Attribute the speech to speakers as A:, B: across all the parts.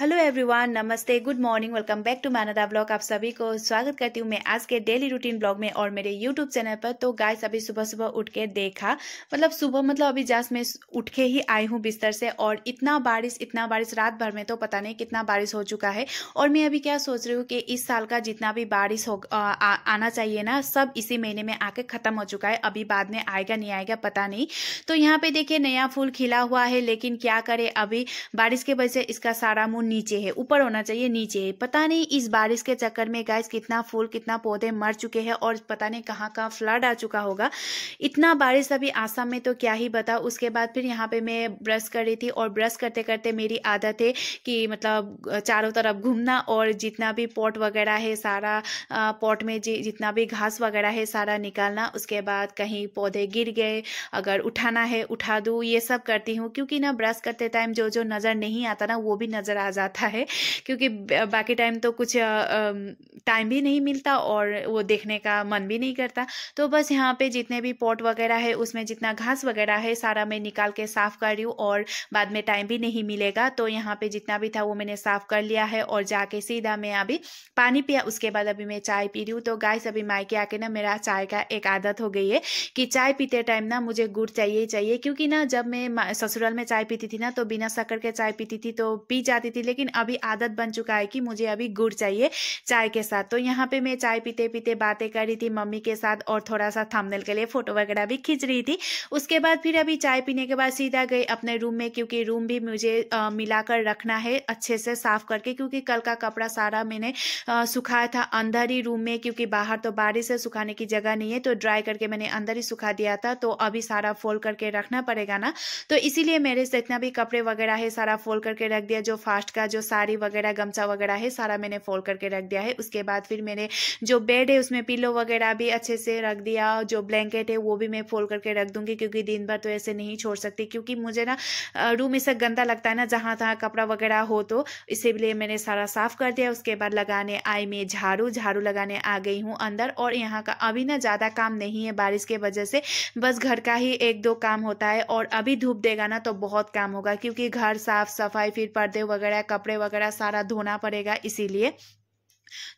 A: hello everyone नमस्ते good morning welcome back to मैनदा blog आप सभी को स्वागत करती हूँ मैं आज के डेली रूटीन ब्लॉग में और मेरे यूट्यूब चैनल पर तो गाइस अभी सुबह सुबह उठ के देखा मतलब सुबह मतलब अभी जस्ट मैं उठ के ही आई हूँ बिस्तर से और इतना बारिश इतना बारिश रात भर में तो पता नहीं कितना बारिश हो चुका है और मैं अभी क्या सोच रही हूँ कि इस साल का जितना भी बारिश हो आ, आ, आना चाहिए ना सब इसी महीने में आके ख़त्म हो चुका है अभी बाद में आएगा नहीं आएगा पता नहीं तो यहाँ पे देखिए नया फूल खिला हुआ है लेकिन क्या करे अभी बारिश के वजह से इसका सारा मुँह नीचे है ऊपर होना चाहिए नीचे है पता नहीं इस बारिश के चक्कर में गाइस कितना फूल कितना पौधे मर चुके हैं और पता नहीं कहाँ कहाँ फ्लड आ चुका होगा इतना बारिश अभी आसाम में तो क्या ही बता उसके बाद फिर यहाँ पे मैं ब्रश कर रही थी और ब्रश करते करते मेरी आदत है कि मतलब चारों तरफ घूमना और जितना भी पॉट वगैरह है सारा पॉट में जितना भी घास वगैरह है सारा निकालना उसके बाद कहीं पौधे गिर गए अगर उठाना है उठा दूँ ये सब करती हूँ क्योंकि ना ब्रश करते टाइम जो जो नज़र नहीं आता ना वो भी नज़र आ जाता है क्योंकि बाकी टाइम तो कुछ टाइम भी नहीं मिलता और वो देखने का मन भी नहीं करता तो बस यहाँ पे जितने भी पॉट वगैरह है उसमें जितना घास वगैरह है सारा मैं निकाल के साफ़ कर रही हूँ और बाद में टाइम भी नहीं मिलेगा तो यहाँ पे जितना भी था वो मैंने साफ़ कर लिया है और जाके सीधा मैं अभी पानी पिया उसके बाद अभी मैं चाय पी रही हूँ तो गाय अभी मायके आके ना मेरा चाय का एक आदत हो गई है कि चाय पीते टाइम ना मुझे गुड़ चाहिए ही चाहिए क्योंकि ना जब मैं ससुराल में चाय पीती थी ना तो बिना शक्कर के चाय पीती थी तो पी जाती थी लेकिन अभी आदत बन चुका है कि मुझे अभी गुड़ चाहिए चाय के साथ तो यहाँ पे मैं चाय पीते पीते बातें कर रही थी मम्मी के साथ और थोड़ा सा थंबनेल के लिए फोटो वगैरह भी खींच रही थी उसके बाद फिर अभी चाय पीने के बाद सीधा गई अपने रूम में क्योंकि रूम भी मुझे मिलाकर रखना है अच्छे से साफ करके क्योंकि कल का कपड़ा सारा मैंने सुखाया था अंदर ही रूम में क्योंकि बाहर तो बारिश से सुखाने की जगह नहीं है तो ड्राई करके मैंने अंदर ही सुखा दिया था तो अभी सारा फोल्ड करके रखना पड़ेगा ना तो इसीलिए मेरे से इतना भी कपड़े वगैरह है सारा फोल्ड करके रख दिया जो फास्ट का जो साड़ी वगैरह गमछा वगैरह है सारा मैंने फोल्ड करके रख दिया है उसके बाद फिर मैंने जो बेड है उसमें पिलो वगैरह भी अच्छे से रख दिया जो ब्लैंकेट है वो भी मैं फोल्ड करके रख दूंगी क्योंकि दिन भर तो ऐसे नहीं छोड़ सकती क्योंकि मुझे ना रूम ऐसा गंदा लगता है ना जहाँ तहाँ कपड़ा वगैरह हो तो इसीलिए मैंने सारा साफ कर दिया उसके बाद लगाने आई मैं झाड़ू झाड़ू लगाने आ गई हूँ अंदर और यहाँ का अभी ना ज़्यादा काम नहीं है बारिश के वजह से बस घर का ही एक दो काम होता है और अभी धूप देगा ना तो बहुत काम होगा क्योंकि घर साफ सफाई फिर पर्दे वगैरह कपड़े वगैरह सारा धोना पड़ेगा इसीलिए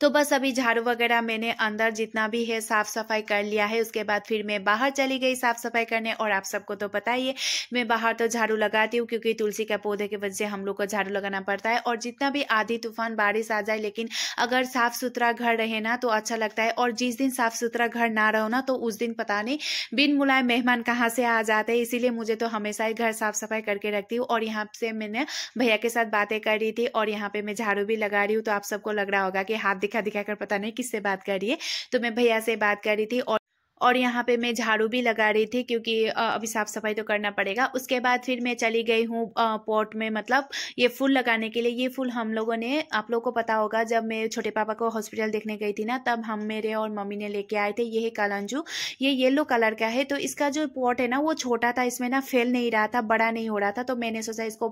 A: तो बस अभी झाड़ू वगैरह मैंने अंदर जितना भी है साफ सफाई कर लिया है उसके बाद फिर मैं बाहर चली गई साफ सफाई करने और आप सबको तो पता ही है मैं बाहर तो झाड़ू लगाती हूँ क्योंकि तुलसी के पौधे की वजह से हम लोग को झाड़ू लगाना पड़ता है और जितना भी आधी तूफान बारिश आ जाए लेकिन अगर साफ सुथरा घर रहे ना तो अच्छा लगता है और जिस दिन साफ सुथरा घर ना रहो ना तो उस दिन पता नहीं बिन बुलाए मेहमान कहाँ से आ जाते हैं इसीलिए मुझे तो हमेशा ही घर साफ सफाई करके रखती हूँ और यहाँ से मैंने भैया के साथ बातें कर रही थी और यहाँ पे मैं झाड़ू भी लगा रही हूँ तो आप सबको लग रहा होगा कि हाथ दिखा दिखा कर पता नहीं किससे बात कर रही है तो मैं भैया से बात कर रही थी और और यहाँ पे मैं झाड़ू भी लगा रही थी क्योंकि अभी साफ़ सफाई तो करना पड़ेगा उसके बाद फिर मैं चली गई हूँ पॉट में मतलब ये फूल लगाने के लिए ये फूल हम लोगों ने आप लोगों को पता होगा जब मैं छोटे पापा को हॉस्पिटल देखने गई थी ना तब हम मेरे और मम्मी ने लेके आए थे ये है कालांजू ये येलो कलर का है तो इसका जो पॉट है ना वो छोटा था इसमें ना फैल नहीं रहा था बड़ा नहीं हो रहा था तो मैंने सोचा इसको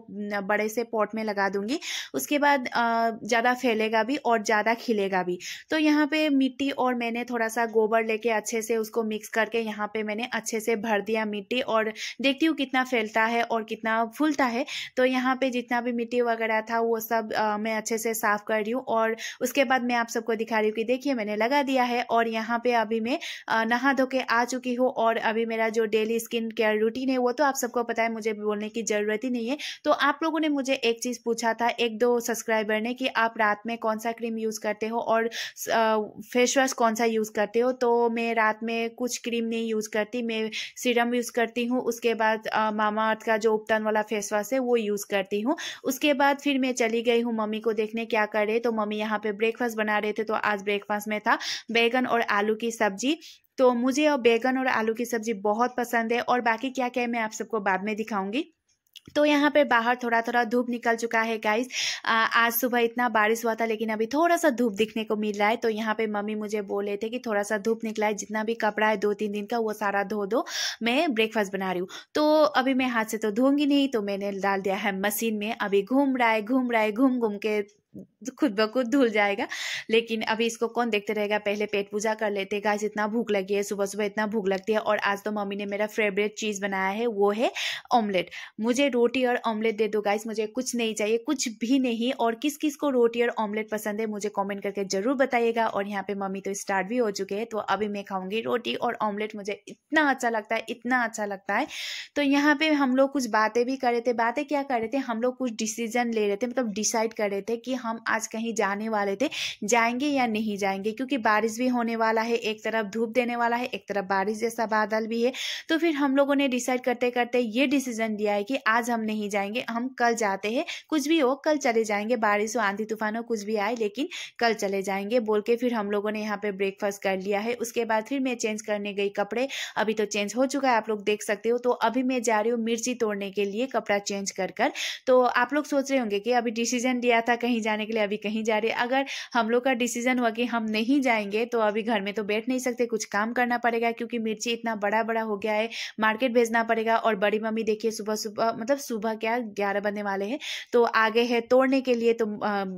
A: बड़े से पॉट में लगा दूंगी उसके बाद ज़्यादा फैलेगा भी और ज़्यादा खिलेगा भी तो यहाँ पर मिट्टी और मैंने थोड़ा सा गोबर लेके अच्छे से इसको मिक्स करके यहाँ पे मैंने अच्छे से भर दिया मिट्टी और देखती हूँ कितना फैलता है और कितना फूलता है तो यहाँ पे जितना भी मिट्टी वगैरह था वो सब आ, मैं अच्छे से साफ़ कर रही हूँ और उसके बाद मैं आप सबको दिखा रही हूँ कि देखिए मैंने लगा दिया है और यहाँ पे अभी मैं नहा धो के आ चुकी हूँ और अभी मेरा जो डेली स्किन केयर रूटीन है वो तो आप सबको पता है मुझे बोलने की ज़रूरत ही नहीं है तो आप लोगों ने मुझे एक चीज़ पूछा था एक दो सब्सक्राइबर ने कि आप रात में कौन सा क्रीम यूज़ करते हो और फेस वॉश कौन सा यूज़ करते हो तो मैं रात में कुछ क्रीम नहीं यूज़ करती मैं सीरम यूज़ करती हूँ उसके बाद मामा अर्थ का जो उपटन वाला फेस वॉश है वो यूज़ करती हूँ उसके बाद फिर मैं चली गई हूँ मम्मी को देखने क्या कर रहे तो मम्मी यहाँ पे ब्रेकफास्ट बना रहे थे तो आज ब्रेकफास्ट में था बैगन और आलू की सब्जी तो मुझे बैगन और आलू की सब्जी बहुत पसंद है और बाकी क्या क्या है मैं आप सबको बाद में दिखाऊंगी तो यहाँ पे बाहर थोड़ा थोड़ा धूप निकल चुका है गाइस आज सुबह इतना बारिश हुआ था लेकिन अभी थोड़ा सा धूप दिखने को मिल रहा है तो यहाँ पे मम्मी मुझे बोल रहे थे कि थोड़ा सा धूप निकला है जितना भी कपड़ा है दो तीन दिन का वो सारा धो दो मैं ब्रेकफास्ट बना रही हूँ तो अभी मैं हाथ से तो धोंगी नहीं तो मैंने डाल दिया है मशीन में अभी घूम रहा है घूम रहा है घूम घूम के खुद ब खुद धुल जाएगा लेकिन अभी इसको कौन देखते रहेगा पहले पेट पूजा कर लेते गाइस इतना भूख लगी है सुबह सुबह इतना भूख लगती है और आज तो मम्मी ने मेरा फेवरेट चीज़ बनाया है वो है ऑमलेट मुझे रोटी और ऑमलेट दे दो गाइस मुझे कुछ नहीं चाहिए कुछ भी नहीं और किस किस को रोटी और ऑमलेट पसंद है मुझे कॉमेंट करके ज़रूर बताइएगा और यहाँ पर मम्मी तो स्टार्ट भी हो चुके हैं तो अभी मैं खाऊँगी रोटी और ऑमलेट मुझे इतना अच्छा लगता है इतना अच्छा लगता है तो यहाँ पर हम लोग कुछ बातें भी कर रहे थे बातें क्या कर रहे थे हम लोग कुछ डिसीजन ले रहे थे मतलब डिसाइड कर रहे थे कि हम आज कहीं जाने वाले थे जाएंगे या नहीं जाएंगे क्योंकि बारिश भी होने वाला है एक तरफ धूप देने वाला है एक तरफ बारिश जैसा बादल भी है तो फिर हम लोगों ने डिसाइड करते करते ये डिसीजन लिया है कि आज हम नहीं जाएंगे हम कल जाते हैं कुछ भी हो कल चले जाएंगे बारिश हो आंधी तूफान हो कुछ भी आए लेकिन कल चले जाएंगे बोल के फिर हम लोगों ने यहाँ पे ब्रेकफास्ट कर लिया है उसके बाद फिर मैं चेंज करने गई कपड़े अभी तो चेंज हो चुका है आप लोग देख सकते हो तो अभी मैं जा रही हूँ मिर्ची तोड़ने के लिए कपड़ा चेंज कर कर तो आप लोग सोच रहे होंगे कि अभी डिसीजन दिया था कहीं जाने जाने के लिए अभी कहीं जा रहे अगर हम लोग का डिसीजन हुआ कि हम नहीं जाएंगे तो अभी घर में तो बैठ नहीं सकते कुछ काम करना पड़ेगा क्योंकि मिर्ची इतना बड़ा बड़ा हो गया है मार्केट भेजना पड़ेगा और बड़ी मम्मी देखिए सुबह सुबह मतलब सुबह क्या ग्यारह बजने वाले हैं तो आगे है तोड़ने के लिए तो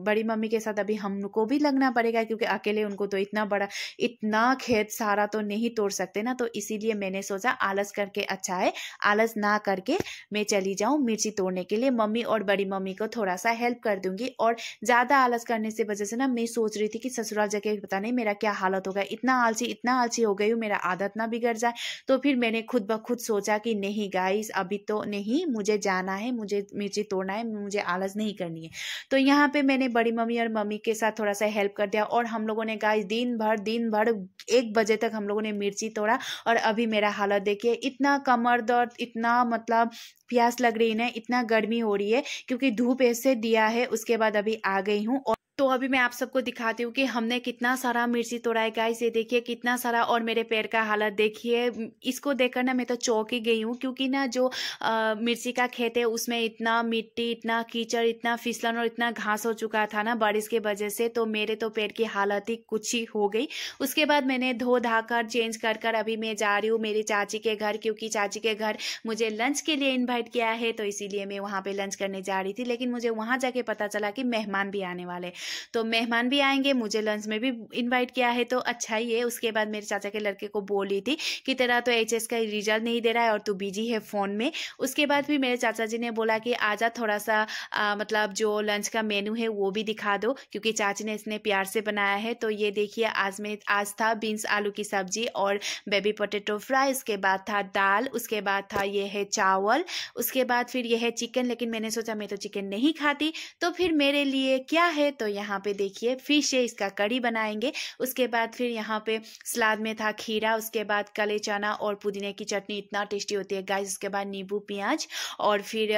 A: बड़ी मम्मी के साथ अभी हमको भी लगना पड़ेगा क्योंकि अकेले उनको तो इतना बड़ा इतना खेत सारा तो नहीं तोड़ सकते ना तो इसीलिए मैंने सोचा आलस करके अच्छा है आलस ना करके मैं चली जाऊँ मिर्ची तोड़ने के लिए मम्मी और बड़ी मम्मी को थोड़ा सा हेल्प कर दूंगी और ज़्यादा आलस करने से वजह से ना मैं सोच रही थी कि ससुराल जाके पता नहीं मेरा क्या हालत होगा इतना आलसी इतना आलसी हो गई हूँ मेरा आदत ना बिगड़ जाए तो फिर मैंने खुद ब खुद सोचा कि नहीं गाइस अभी तो नहीं मुझे जाना है मुझे मिर्ची तोड़ना है मुझे आलस नहीं करनी है तो यहाँ पे मैंने बड़ी मम्मी और मम्मी के साथ थोड़ा सा हेल्प कर दिया और हम लोगों ने गाइस दिन भर दिन भर एक बजे तक हम लोगों ने मिर्ची तोड़ा और अभी मेरा हालत देखिए इतना कमर दर्द इतना मतलब प्यास लग रही है ना इतना गर्मी हो रही है क्योंकि धूप ऐसे दिया है उसके बाद अभी आ आ गई हूँ तो अभी मैं आप सबको दिखाती हूँ कि हमने कितना सारा मिर्ची तोड़ा है गाइस ये देखिए कितना सारा और मेरे पैर का हालत देखिए इसको देखकर ना मैं तो चौंक ही गई हूँ क्योंकि ना जो आ, मिर्ची का खेत है उसमें इतना मिट्टी इतना कीचड़ इतना फिसलन और इतना घास हो चुका था ना बारिश की वजह से तो मेरे तो पैर की हालत ही कुछ ही हो गई उसके बाद मैंने धो धा कर चेंज कर कर अभी मैं जा रही हूँ मेरी चाची के घर क्योंकि चाची के घर मुझे लंच के लिए इन्वाइट किया है तो इसीलिए मैं वहाँ पर लंच करने जा रही थी लेकिन मुझे वहाँ जाके पता चला कि मेहमान भी आने वाले तो मेहमान भी आएंगे मुझे लंच में भी इन्वाइट किया है तो अच्छा ही है उसके बाद मेरे चाचा के लड़के को बोल थी कि तेरा तो एच का रिजल्ट नहीं दे रहा है और तू बिजी है फ़ोन में उसके बाद भी मेरे चाचा जी ने बोला कि आजा थोड़ा सा आ, मतलब जो लंच का मेन्यू है वो भी दिखा दो क्योंकि चाची ने इसने प्यार से बनाया है तो ये देखिए आज में आज था बीन्स आलू की सब्जी और बेबी पोटेटो फ्राई उसके बाद था दाल उसके बाद था ये है चावल उसके बाद फिर यह है चिकन लेकिन मैंने सोचा मैं तो चिकन नहीं खाती तो फिर मेरे लिए क्या है तो यहाँ पे देखिए फिश है इसका कड़ी बनाएंगे उसके बाद फिर यहाँ पे सलाद में था खीरा उसके बाद कले चना और पुदीने की चटनी इतना टेस्टी होती है गाइस उसके बाद नींबू प्याज और फिर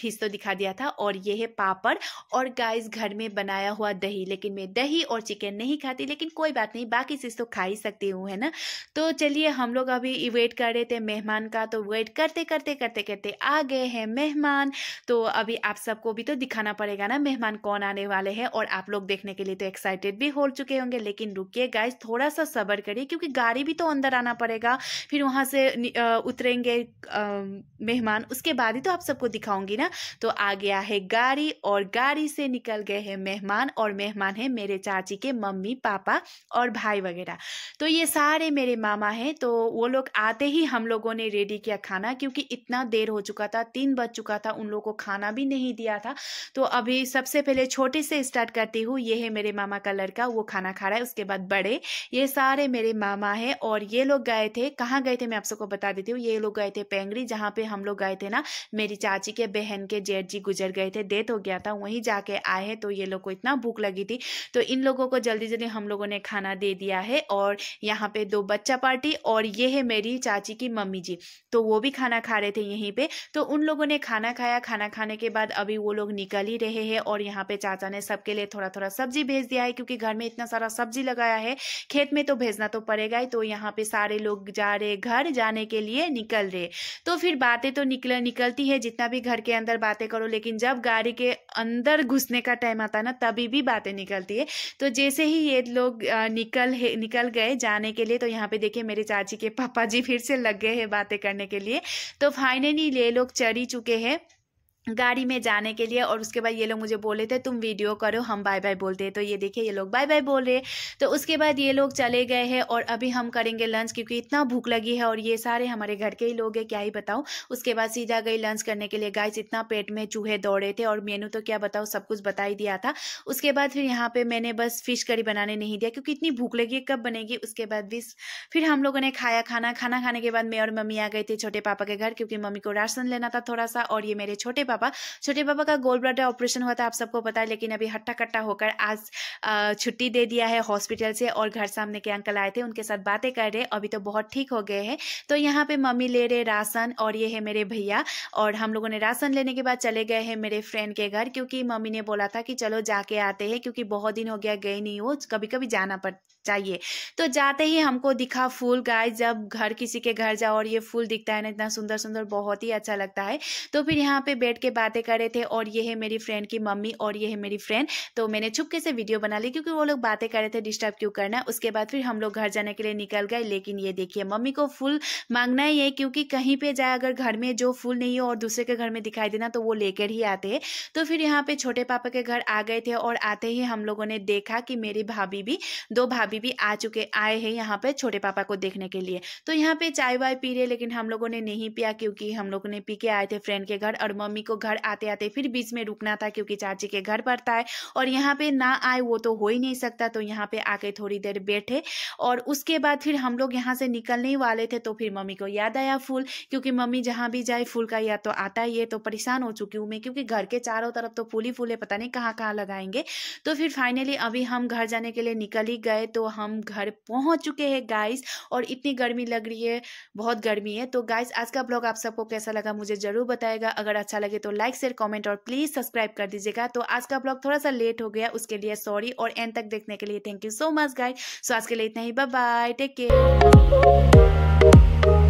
A: फिश तो दिखा दिया था और ये है पापड़ और गाइस घर में बनाया हुआ दही लेकिन मैं दही और चिकन नहीं खाती लेकिन कोई बात नहीं बाकी चीज़ तो खा ही सकती हूँ है ना तो चलिए हम लोग अभी वेट कर रहे थे मेहमान का तो वेट करते करते करते करते आ गए हैं मेहमान तो अभी आप सबको भी तो दिखाना पड़ेगा ना मेहमान कौन बनाने वाले हैं और आप लोग देखने के लिए तो एक्साइटेड भी हो चुके होंगे लेकिन रुकिए गाइज थोड़ा सा सबर करिए क्योंकि गाड़ी भी तो अंदर आना पड़ेगा फिर वहाँ से उतरेंगे मेहमान उसके बाद ही तो आप सबको दिखाऊंगी ना तो आ गया है गाड़ी और गाड़ी से निकल गए हैं मेहमान और मेहमान है मेरे चाची के मम्मी पापा और भाई वगैरह तो ये सारे मेरे मामा हैं तो वो लोग आते ही हम लोगों ने रेडी किया खाना क्योंकि इतना देर हो चुका था तीन बज चुका था उन लोगों को खाना भी नहीं दिया था तो अभी सबसे पहले छोटे से स्टार्ट करती हूँ ये है मेरे मामा का लड़का वो खाना खा रहा है उसके बाद बड़े ये सारे मेरे मामा हैं और ये लोग गए थे कहाँ गए थे मैं आप सबको बता देती हूँ ये लोग गए थे पेंगड़ी जहाँ पे हम लोग गए थे ना मेरी चाची के बहन के जेठ जी गुजर गए थे डेथ हो गया था वहीं जाके आए हैं तो ये लोग को इतना भूख लगी थी तो इन लोगों को जल्दी जल्दी हम लोगों ने खाना दे दिया है और यहाँ पे दो बच्चा पार्टी और ये है मेरी चाची की मम्मी जी तो वो भी खाना खा रहे थे यहीं पर तो उन लोगों ने खाना खाया खाना खाने के बाद अभी वो लोग निकल ही रहे हैं और यहाँ पे चाचा ने सबके लिए थोड़ा थोड़ा सब्जी भेज दिया है क्योंकि घर में इतना सारा सब्जी लगाया है खेत में तो भेजना तो पड़ेगा ही तो यहाँ पे सारे लोग जा रहे घर जाने के लिए निकल रहे तो फिर बातें तो निकल निकलती है जितना भी घर के अंदर बातें करो लेकिन जब गाड़ी के अंदर घुसने का टाइम आता है ना तभी भी बातें निकलती है तो जैसे ही ये लोग निकल निकल गए जाने के लिए तो यहाँ पे देखिए मेरे चाची के पापा जी फिर से लग गए हैं बातें करने के लिए तो फाइनली ये लोग चढ़ी चुके हैं गाड़ी में जाने के लिए और उसके बाद ये लोग मुझे बोले थे तुम वीडियो करो हम बाय बाय बोलते हैं तो ये देखिए ये लोग बाय बाय बोल रहे हैं तो उसके बाद ये लोग चले गए हैं और अभी हम करेंगे लंच क्योंकि इतना भूख लगी है और ये सारे हमारे घर के ही लोग हैं क्या ही बताऊँ उसके बाद सीधा गई लंच करने के लिए गाइस इतना पेट में चूहे दौड़े थे और मेनू तो क्या बताऊँ सब कुछ बता ही दिया था उसके बाद फिर यहाँ पर मैंने बस फिश करी बनाने नहीं दिया क्योंकि इतनी भूख लगी कब बनेगी उसके बाद भी फिर हम लोगों ने खाया खाना खाना खाने के बाद मैं और मम्मी आ गए थे छोटे पापा के घर क्योंकि मम्मी को राशन लेना था थोड़ा सा और ये मेरे छोटे पापा छोटे पापा का गोल ब्लाडर ऑपरेशन हुआ था आप सबको पता है लेकिन अभी हट्टा कट्टा होकर आज छुट्टी दे दिया है हॉस्पिटल से और घर सामने के अंकल आए थे उनके साथ बातें कर रहे अभी तो बहुत ठीक हो गए हैं तो यहाँ पे मम्मी ले रहे राशन और ये है मेरे भैया और हम लोगों ने राशन लेने के बाद चले गए हैं मेरे फ्रेंड के घर क्योंकि मम्मी ने बोला था कि चलो जाके आते हैं क्योंकि बहुत दिन हो गया गए नहीं हो कभी कभी जाना पड़ चाहिए तो जाते ही हमको दिखा फूल गाय जब घर किसी के घर जाओ और ये फूल दिखता है ना इतना सुंदर सुंदर बहुत ही अच्छा लगता है तो फिर यहाँ पे बैठ के बातें कर रहे थे और ये है मेरी फ्रेंड की मम्मी और ये है मेरी फ्रेंड तो मैंने छुपके से वीडियो बना ली क्योंकि वो लोग बातें कर रहे थे डिस्टर्ब क्यों करना है उसके बाद फिर हम लोग घर जाने के लिए निकल गए लेकिन ये देखिए मम्मी को फूल मांगना ही है क्योंकि कहीं पर जाए अगर घर में जो फूल नहीं हो और दूसरे के घर में दिखाई देना तो वो लेकर ही आते हैं तो फिर यहाँ पे छोटे पापा के घर आ गए थे और आते ही हम लोगों ने देखा कि मेरी भाभी भी दो भाभी भी आ चुके आए हैं यहाँ पे छोटे पापा को देखने के लिए तो यहाँ पे चाय वाय पी रहे लेकिन हम लोगों ने नहीं पिया क्योंकि हम लोगों ने पी के आए थे फ्रेंड के घर और मम्मी को को घर आते आते फिर बीच में रुकना था क्योंकि चाची के घर पड़ता है और यहाँ पे ना आए वो तो हो ही नहीं सकता तो यहाँ पे आके थोड़ी देर बैठे और उसके बाद फिर हम लोग यहाँ से निकलने ही वाले थे तो फिर मम्मी को याद आया फूल क्योंकि मम्मी जहाँ भी जाए फूल का याद तो आता ही है तो परेशान हो चुकी हूँ मैं क्योंकि घर के चारों तरफ तो फूल ही फूल है पता नहीं कहाँ कहाँ लगाएंगे तो फिर फाइनली अभी हम घर जाने के लिए निकल ही गए तो हम घर पहुँच चुके हैं गाइस और इतनी गर्मी लग रही है बहुत गर्मी है तो गाइस आज का ब्लॉग आप सबको कैसा लगा मुझे ज़रूर बताएगा अगर अच्छा लगे तो लाइक शेयर कमेंट और प्लीज़ सब्सक्राइब कर दीजिएगा तो आज का ब्लॉग थोड़ा सा लेट हो गया उसके लिए सॉरी और एंड तक देखने के लिए thank you so much guys so आज के लिए इतना ही बाय टेक केयर